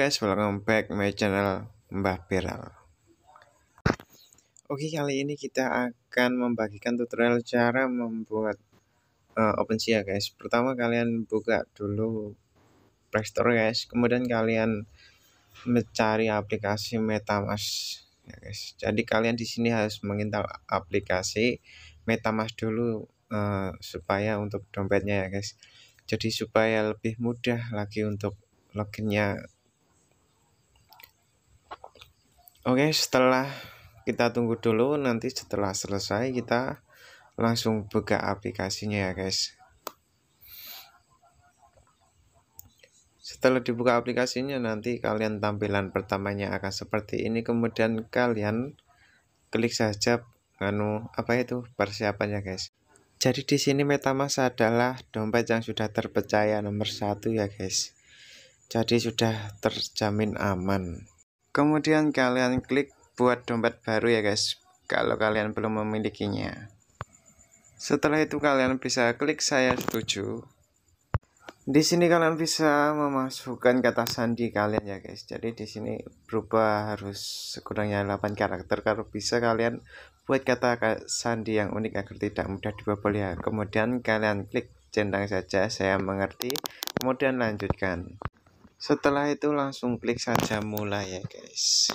guys, welcome back my channel Mbah Peral. Oke, kali ini kita akan membagikan tutorial cara membuat uh, eh, OpenSea ya, guys Pertama kalian buka dulu Playstore guys Kemudian kalian mencari aplikasi Metamask ya guys Jadi kalian di sini harus menginstal aplikasi Metamask dulu uh, Supaya untuk dompetnya ya guys jadi supaya lebih mudah lagi untuk loginnya Oke, setelah kita tunggu dulu nanti setelah selesai kita langsung buka aplikasinya ya, guys. Setelah dibuka aplikasinya nanti kalian tampilan pertamanya akan seperti ini kemudian kalian klik saja anu apa itu persiapannya, guys. Jadi di sini MetaMask adalah dompet yang sudah terpercaya nomor satu ya guys. Jadi sudah terjamin aman kemudian kalian klik buat dompet baru ya guys kalau kalian belum memilikinya setelah itu kalian bisa klik saya setuju di sini kalian bisa memasukkan kata sandi kalian ya guys jadi di sini berubah harus sekurangnya 8 karakter kalau bisa kalian buat kata sandi yang unik agar tidak mudah dibobol ya kemudian kalian klik centang saja saya mengerti kemudian lanjutkan setelah itu langsung klik saja mulai ya guys.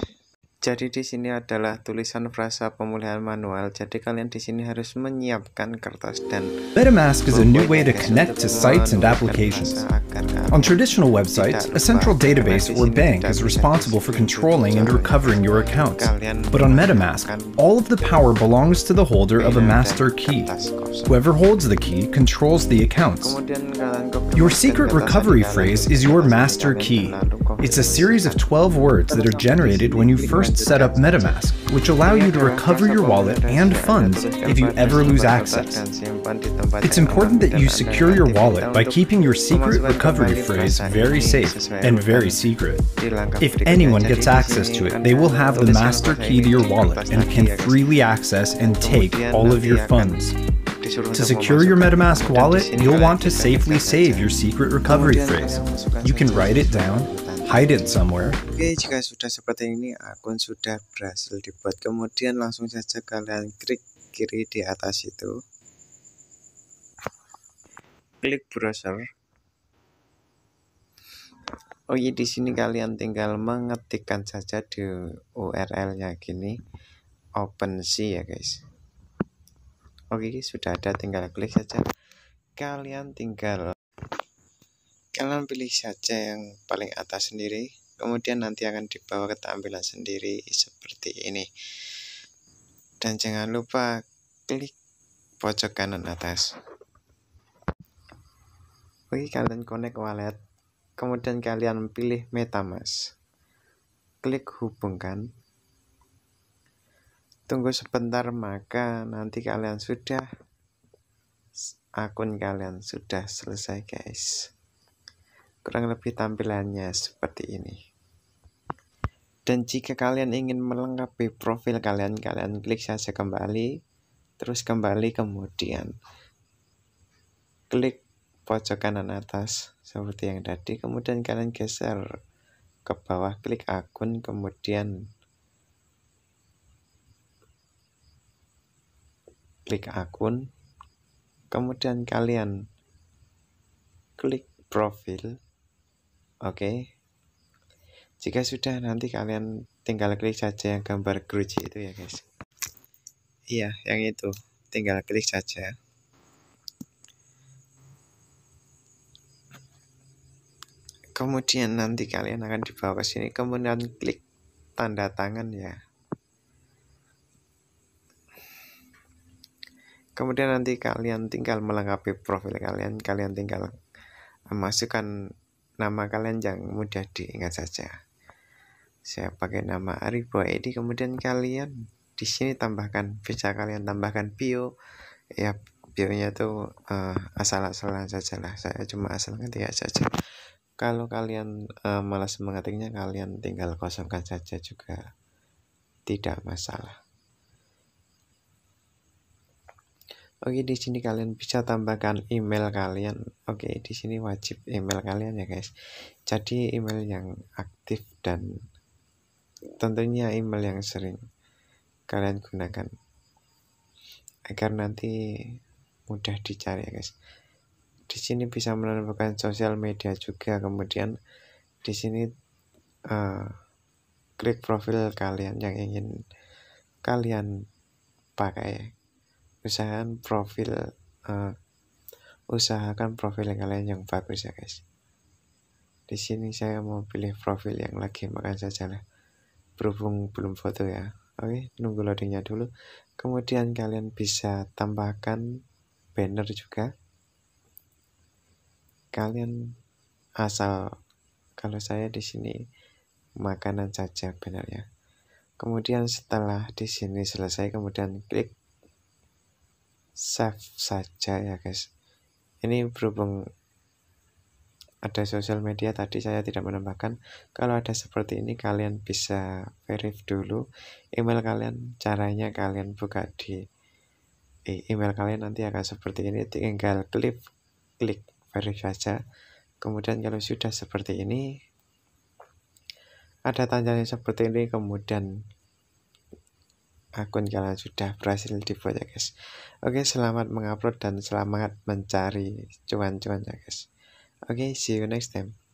Jadi di sini adalah tulisan frasa pemulihan manual. Jadi kalian di sini harus menyiapkan kertas dan MetaMask is a new way to connect to sites and applications. On traditional websites, a central database or bank is responsible for controlling and recovering your accounts. But on MetaMask, all of the power belongs to the holder of a master key. Whoever holds the key controls the accounts. Your secret recovery phrase is your master key. It's a series of 12 words that are generated when you first set up MetaMask, which allow you to recover your wallet and funds if you ever lose access. It's important that you secure your wallet by keeping your secret recovery recovery phrase very safe and very secret. If anyone gets access to it, they will have the master key to your wallet and can freely access and take all of your funds. To secure your MetaMask wallet, you'll want to safely save your secret recovery phrase. You can write it down, hide it somewhere. Oke, jika sudah seperti ini, akun sudah berhasil dibuat. Kemudian langsung saja kalian klik kiri di atas itu. Klik browser. Oh iya di sini kalian tinggal mengetikkan saja di URL-nya gini open OpenSea ya guys. Oke okay, sudah ada tinggal klik saja. Kalian tinggal kalian pilih saja yang paling atas sendiri. Kemudian nanti akan dibawa ke tampilan sendiri seperti ini. Dan jangan lupa klik pojok kanan atas. Oke, kalian connect wallet kemudian kalian pilih MetaMask. Klik hubungkan. Tunggu sebentar maka nanti kalian sudah akun kalian sudah selesai guys. Kurang lebih tampilannya seperti ini. Dan jika kalian ingin melengkapi profil kalian, kalian klik saja kembali, terus kembali kemudian klik pojok kanan atas seperti yang tadi kemudian kalian geser ke bawah klik akun kemudian klik akun kemudian kalian klik profil oke okay. jika sudah nanti kalian tinggal klik saja yang gambar geruji itu ya guys iya yang itu tinggal klik saja kemudian nanti kalian akan dibawa ke sini kemudian klik tanda tangan ya kemudian nanti kalian tinggal melengkapi profil kalian kalian tinggal masukkan nama kalian yang mudah diingat saja saya pakai nama Aribo Edi kemudian kalian di sini tambahkan bisa kalian tambahkan bio ya bionya tuh uh, asal-asalan saja lah saya cuma asal ngetik saja kalau kalian uh, malas mengetiknya kalian tinggal kosongkan saja juga tidak masalah Oke di sini kalian bisa tambahkan email kalian. Oke di sini wajib email kalian ya guys. Jadi email yang aktif dan tentunya email yang sering kalian gunakan agar nanti mudah dicari ya guys di sini bisa menambahkan sosial media juga kemudian di sini uh, klik profil kalian yang ingin kalian pakai usahakan profil uh, usahakan profil yang kalian yang bagus ya guys di sini saya mau pilih profil yang lagi makan saja lah berhubung belum foto ya oke nunggu loadingnya dulu kemudian kalian bisa tambahkan banner juga kalian asal kalau saya di sini makanan saja benar ya kemudian setelah di sini selesai kemudian klik save saja ya guys ini berhubung ada sosial media tadi saya tidak menambahkan kalau ada seperti ini kalian bisa verif dulu email kalian caranya kalian buka di eh, email kalian nanti akan seperti ini tinggal klik klik baru saja kemudian kalau sudah seperti ini ada tanjanya seperti ini kemudian akun kalian sudah berhasil dibuat ya guys oke selamat mengupload dan selamat mencari cuan-cuan ya guys oke see you next time